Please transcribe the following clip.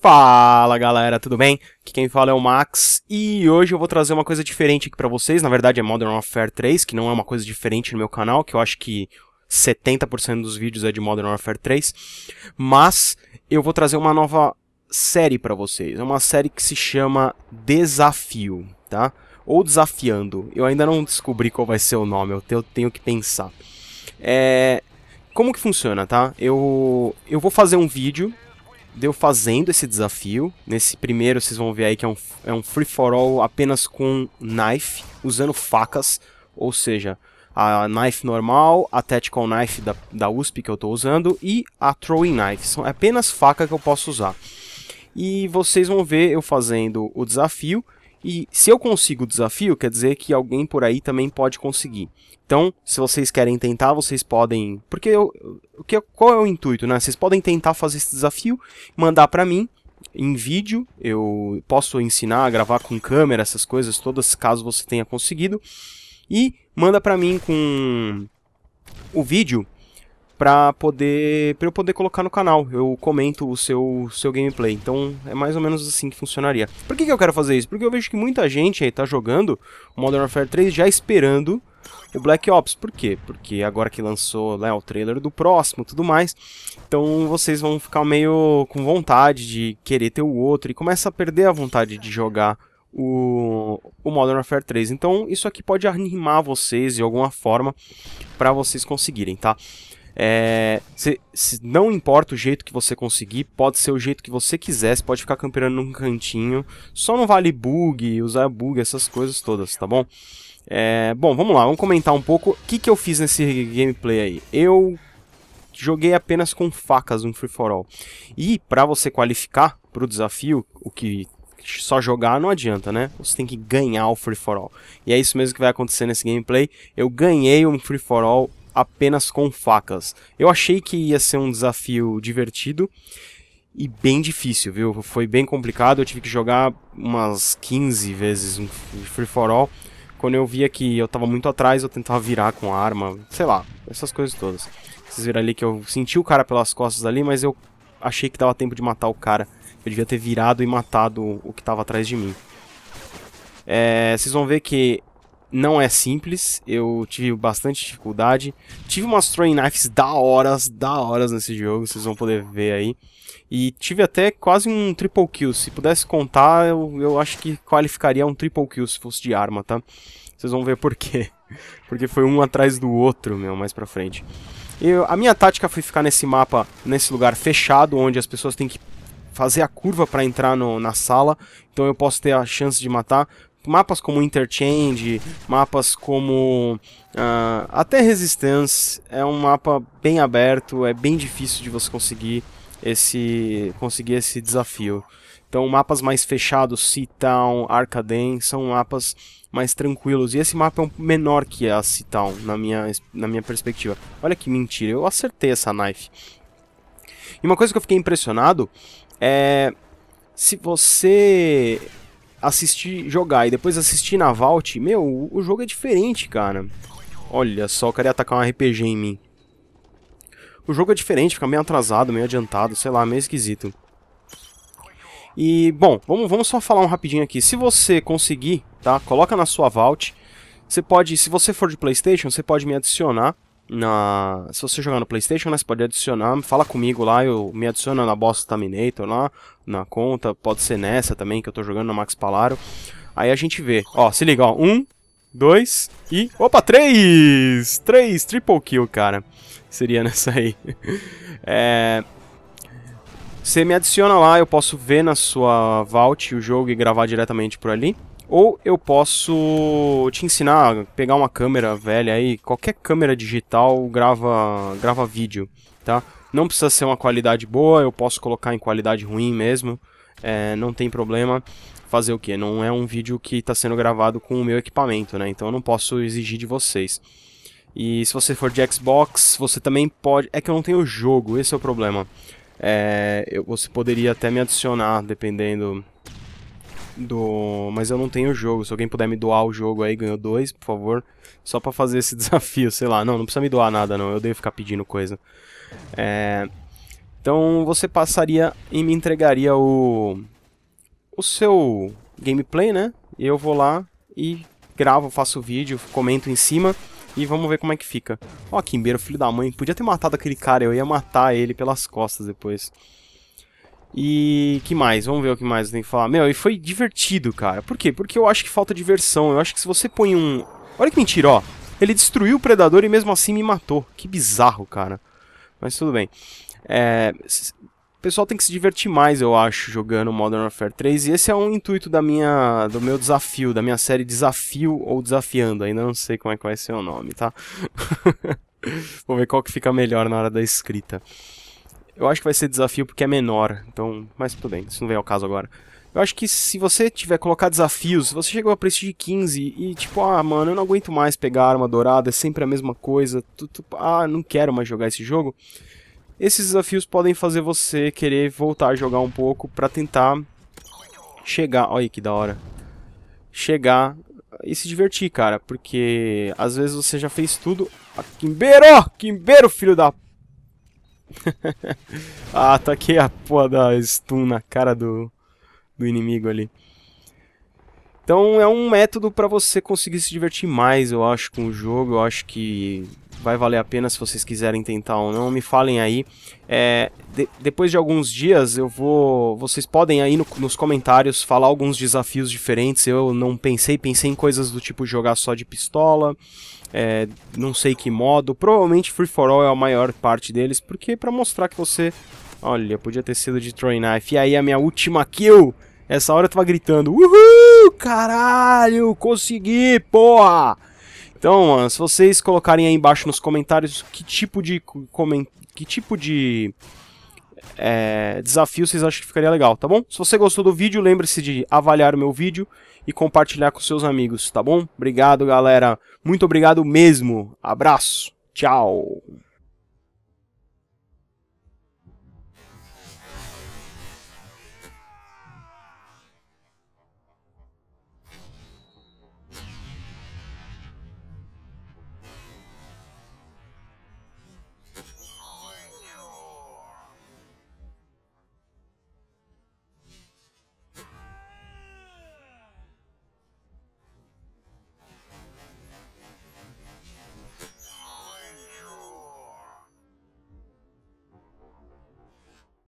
Fala galera, tudo bem? Aqui quem fala é o Max e hoje eu vou trazer uma coisa diferente aqui pra vocês. Na verdade é Modern Warfare 3, que não é uma coisa diferente no meu canal, que eu acho que 70% dos vídeos é de Modern Warfare 3. Mas eu vou trazer uma nova série para vocês. É uma série que se chama Desafio, tá? ou desafiando. Eu ainda não descobri qual vai ser o nome, eu tenho, que pensar. É, como que funciona, tá? Eu, eu vou fazer um vídeo de eu fazendo esse desafio. Nesse primeiro vocês vão ver aí que é um, é um free for all apenas com knife, usando facas, ou seja, a knife normal, a tactical knife da, da USP que eu estou usando e a throwing knife. São é apenas faca que eu posso usar. E vocês vão ver eu fazendo o desafio e se eu consigo o desafio, quer dizer que alguém por aí também pode conseguir. Então, se vocês querem tentar, vocês podem. Porque eu, o que, qual é o intuito, né? Vocês podem tentar fazer esse desafio, mandar para mim em vídeo. Eu posso ensinar a gravar com câmera, essas coisas todas, caso você tenha conseguido. E manda para mim com o vídeo para poder para eu poder colocar no canal. Eu comento o seu seu gameplay. Então é mais ou menos assim que funcionaria. Por que, que eu quero fazer isso? Porque eu vejo que muita gente aí tá jogando Modern Warfare 3 já esperando o Black Ops. Por quê? Porque agora que lançou né, o trailer do próximo tudo mais, então vocês vão ficar meio com vontade de querer ter o outro e começa a perder a vontade de jogar o, o Modern Warfare 3. Então isso aqui pode animar vocês de alguma forma para vocês conseguirem, tá? É, se, não importa o jeito que você conseguir, pode ser o jeito que você quiser, você pode ficar camperando num cantinho, só não vale bug, usar bug, essas coisas todas, tá bom? É, bom, vamos lá, vamos comentar um pouco o que, que eu fiz nesse gameplay aí. Eu joguei apenas com facas um free-for-all. E para você qualificar para o desafio, o que só jogar não adianta, né? Você tem que ganhar o free for all. E é isso mesmo que vai acontecer nesse gameplay. Eu ganhei um free for all apenas com facas. Eu achei que ia ser um desafio divertido e bem difícil, viu? Foi bem complicado, eu tive que jogar umas 15 vezes um free for all. Quando eu via que eu tava muito atrás, eu tentava virar com a arma, sei lá, essas coisas todas. Vocês viram ali que eu senti o cara pelas costas ali, mas eu achei que dava tempo de matar o cara. Eu devia ter virado e matado o que tava atrás de mim. É, vocês vão ver que não é simples, eu tive bastante dificuldade. Tive umas throwing knives da horas, da horas nesse jogo, vocês vão poder ver aí. E tive até quase um triple kill, se pudesse contar, eu, eu acho que qualificaria um triple kill se fosse de arma, tá? Vocês vão ver por quê. Porque foi um atrás do outro, meu, mais pra frente. Eu, a minha tática foi ficar nesse mapa, nesse lugar fechado, onde as pessoas têm que fazer a curva para entrar no, na sala, então eu posso ter a chance de matar mapas como Interchange, mapas como uh, até Resistance, é um mapa bem aberto, é bem difícil de você conseguir esse conseguir esse desafio. Então, mapas mais fechados, Town, Arcaden, são mapas mais tranquilos. E esse mapa é um menor que a Seatown, na minha, na minha perspectiva. Olha que mentira, eu acertei essa knife. E uma coisa que eu fiquei impressionado é se você assistir jogar e depois assistir na Vault, meu, o, jogo é diferente, cara. Olha só, eu cara atacar um RPG em mim. O jogo é diferente, fica meio atrasado, meio adiantado, sei lá, meio esquisito. E, bom, vamos, vamos só falar um rapidinho aqui. Se você conseguir, tá, coloca na sua Vault. Você pode, se você for de Playstation, você pode me adicionar na, se você jogar no PlayStation, né, você pode adicionar, fala comigo lá, eu me adiciona na Boss Taminator lá, na conta, pode ser nessa também que eu tô jogando no Max Palaro. Aí a gente vê, ó, se liga, ó, um, dois e. Opa, três! Três, triple kill, cara. Seria nessa aí. é. Você me adiciona lá, eu posso ver na sua vault o jogo e gravar diretamente por ali. Ou eu posso te ensinar, pegar uma câmera velha aí, qualquer câmera digital grava, grava vídeo, tá? Não precisa ser uma qualidade boa, eu posso colocar em qualidade ruim mesmo, é, não tem problema. Fazer o que? Não é um vídeo que está sendo gravado com o meu equipamento, né? Então eu não posso exigir de vocês. E se você for de Xbox, você também pode. É que eu não tenho jogo, esse é o problema. É, eu, você poderia até me adicionar, dependendo do. Mas eu não tenho o jogo. Se alguém puder me doar o jogo aí, ganhou dois, por favor. Só para fazer esse desafio, sei lá. Não, não precisa me doar nada, não. Eu devo ficar pedindo coisa. É... Então você passaria e me entregaria o. O seu gameplay, né? E eu vou lá e gravo, faço vídeo, comento em cima e vamos ver como é que fica. Ó, Kimbeiro, filho da mãe, podia ter matado aquele cara, eu ia matar ele pelas costas depois. E que mais? Vamos ver o que mais eu tenho que falar. Meu, e foi divertido, cara. Por quê? Porque eu acho que falta diversão. Eu acho que se você põe um. Olha que mentira, ó. Ele destruiu o predador e mesmo assim me matou. Que bizarro, cara. Mas tudo bem. É... O pessoal tem que se divertir mais, eu acho, jogando Modern Warfare 3. E esse é um intuito da minha, do meu desafio, da minha série Desafio ou Desafiando. Ainda não sei como é que vai ser o nome, tá? Vou ver qual que fica melhor na hora da escrita. Eu acho que vai ser desafio porque é menor, então. Mas tudo bem, isso não vem ao caso agora. Eu acho que se você tiver colocar desafios, você chegou a preço de 15 e tipo, ah, mano, eu não aguento mais pegar arma dourada, é sempre a mesma coisa, tu, tu, ah, não quero mais jogar esse jogo. Esses desafios podem fazer você querer voltar a jogar um pouco para tentar chegar, olha que da hora. Chegar e se divertir, cara, porque às vezes você já fez tudo. Ah, Kimbeiro! Kimbeiro, filho da ah, taquei tá a porra da stun na cara do, do inimigo ali. Então é um método para você conseguir se divertir mais, eu acho, com o jogo. Eu acho que vai valer a pena se vocês quiserem tentar ou não, me falem aí. É, de, depois de alguns dias eu vou. Vocês podem aí no, nos comentários falar alguns desafios diferentes. Eu não pensei, pensei em coisas do tipo jogar só de pistola. É, não sei que modo. Provavelmente Free for All é a maior parte deles, porque é para mostrar que você. Olha, podia ter sido de Troy Knife. E aí a minha última kill! Essa hora eu tava gritando, uhul, caralho, consegui, porra! Então, mano, se vocês colocarem aí embaixo nos comentários que tipo de coment... que tipo de é, desafio vocês acham que ficaria legal, tá bom? Se você gostou do vídeo, lembre-se de avaliar o meu vídeo e compartilhar com seus amigos, tá bom? Obrigado, galera. Muito obrigado mesmo. Abraço. Tchau.